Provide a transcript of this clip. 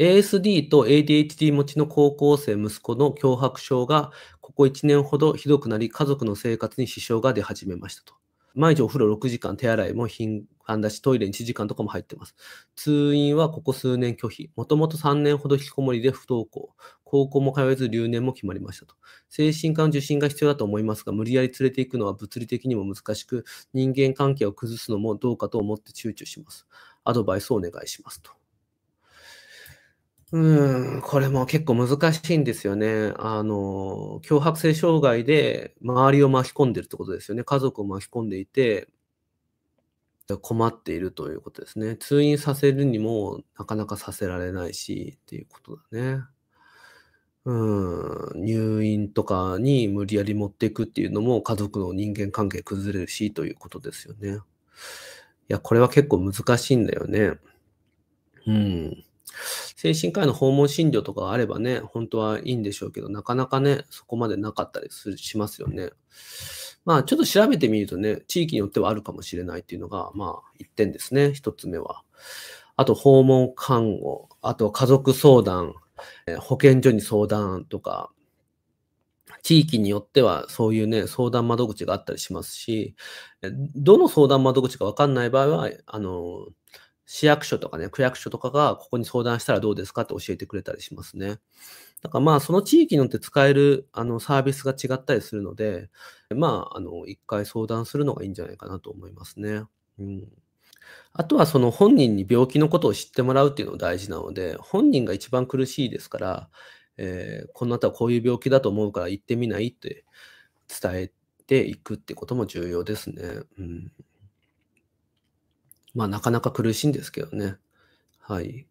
ASD と ADHD 持ちの高校生息子の脅迫症がここ1年ほどひどくなり家族の生活に支障が出始めましたと。毎日お風呂6時間、手洗いも頻繁だし、トイレ1時間とかも入ってます。通院はここ数年拒否。もともと3年ほど引きこもりで不登校。高校も通えず留年も決まりましたと。精神科の受診が必要だと思いますが、無理やり連れて行くのは物理的にも難しく、人間関係を崩すのもどうかと思って躊躇します。アドバイスをお願いしますと。うん、これも結構難しいんですよね。あの、強迫性障害で周りを巻き込んでるってことですよね。家族を巻き込んでいて、困っているということですね。通院させるにもなかなかさせられないしっていうことだね。うん、入院とかに無理やり持っていくっていうのも家族の人間関係崩れるしということですよね。いや、これは結構難しいんだよね。うん。精神科医の訪問診療とかがあればね、本当はいいんでしょうけど、なかなかね、そこまでなかったりするしますよね。まあ、ちょっと調べてみるとね、地域によってはあるかもしれないっていうのが、まあ、一点ですね、一つ目は。あと、訪問看護、あと、家族相談、え保健所に相談とか、地域によってはそういうね、相談窓口があったりしますし、どの相談窓口かわかんない場合は、あの、市役所とかね、区役所とかが、ここに相談したらどうですかって教えてくれたりしますね。だからまあ、その地域によって使えるあのサービスが違ったりするので、まあ、あの、一回相談するのがいいんじゃないかなと思いますね。うん。あとはその本人に病気のことを知ってもらうっていうのが大事なので、本人が一番苦しいですから、えー、この後はこういう病気だと思うから行ってみないって伝えていくってことも重要ですね。うんまあなかなか苦しいんですけどね。はい。